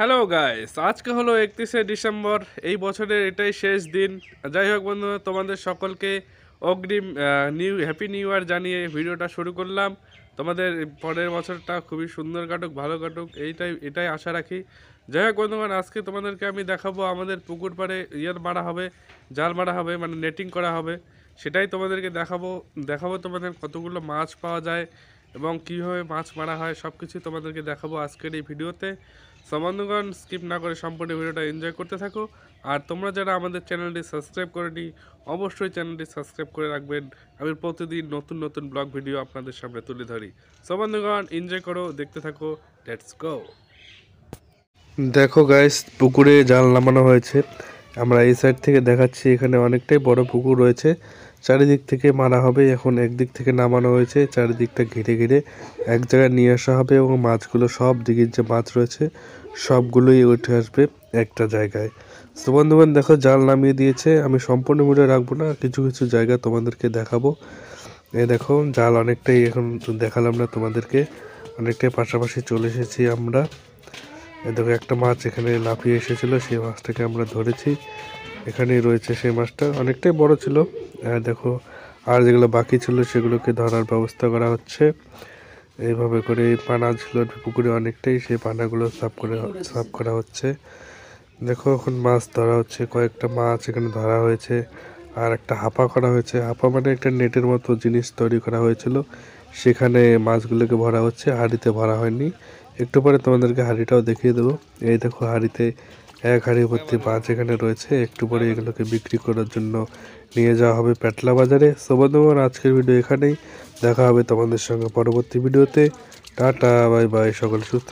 hello guys আজকে হলো একত্রিশে ডিসেম্বর এই বছরের এটাই শেষ দিন যাই হোক বন্ধু তোমাদের সকলকে অগ্রিম নিউ হ্যাপি নিউ ইয়ার জানিয়ে ভিডিওটা শুরু করলাম তোমাদের পরের বছরটা খুবই সুন্দর কাটুক ভালো কাটুক এইটাই এটাই আশা রাখি যাই হোক বন্ধুগণ আজকে তোমাদেরকে আমি দেখাবো আমাদের পুকুর পাড়ে ইয়ার মারা হবে জাল মারা হবে মানে নেটিং করা হবে সেটাই তোমাদেরকে দেখাবো দেখাবো তোমাদের কতগুলো মাছ পাওয়া যায় এবং কীভাবে মাছ মারা হয় সব কিছু তোমাদেরকে দেখাবো আজকের এই ভিডিওতে সমানুগণ স্কিপ না করে সম্পূর্ণ ভিডিওটা এনজয় করতে থাকো আর তোমরা যারা আমাদের চ্যানেলটি সাবস্ক্রাইব করেনি অবশ্যই চ্যানেলটি সাবস্ক্রাইব করে রাখবেন আমি প্রতিদিন নতুন নতুন ব্লগ ভিডিও আপনাদের সামনে তুলে ধরি সমানুগণ এনজয় করো দেখতে থাকো লেটস গো দেখো গাইস পুকুরে জাল নামানো হয়েছে আমরা এই সাইড থেকে দেখাচ্ছি এখানে অনেকটাই বড় পুকুর রয়েছে চারিদিক থেকে মারা হবে এখন একদিক থেকে নামানো হয়েছে চারিদিকটা ঘিরে ঘিরে এক জায়গায় নিয়ে আসা হবে এবং মাছগুলো সব দিকের যে মাছ রয়েছে সবগুলোই উঠে আসবে একটা জায়গায় তো বন্ধুবান দেখো জাল নামিয়ে দিয়েছে আমি সম্পূর্ণ মূল্যে রাখবো না কিছু কিছু জায়গা তোমাদেরকে দেখাবো এ দেখো জাল অনেকটাই এখন দেখালাম না তোমাদেরকে অনেকটাই পাশাপাশি চলে এসেছি আমরা দেখো একটা মাছ এখানে লাফিয়ে এসেছিল সেই মাছটাকে আমরা ধরেছি এখানেই রয়েছে সেই মাছটা অনেকটাই বড় ছিল দেখো আর যেগুলো বাকি ছিল সেগুলোকে ধরার ব্যবস্থা করা হচ্ছে এইভাবে করে পানা ছিল পুকুরে অনেকটাই সেই পানাগুলো সাফ করে সাফ করা হচ্ছে দেখো এখন মাছ ধরা হচ্ছে কয়েকটা মাছ এখানে ধরা হয়েছে আর একটা হাপা করা হয়েছে হাপা মানে একটা নেটের মতো জিনিস তৈরি করা হয়েছিল সেখানে মাছগুলোকে ভরা হচ্ছে হাঁড়িতে ভরা হয়নি একটু পরে তোমাদেরকে হাঁড়িটাও দেখিয়ে দেবো এই দেখো হাঁড়িতে এক হাঁড়ি ভর্তি পাঁচ এখানে রয়েছে একটু পরে এগুলোকে বিক্রি করার জন্য নিয়ে যাওয়া হবে পেটলা বাজারে তোমার আজকের ভিডিও এখানেই দেখা হবে তোমাদের সঙ্গে পরবর্তী ভিডিওতে টাটা বাই বাই সকল সুস্থ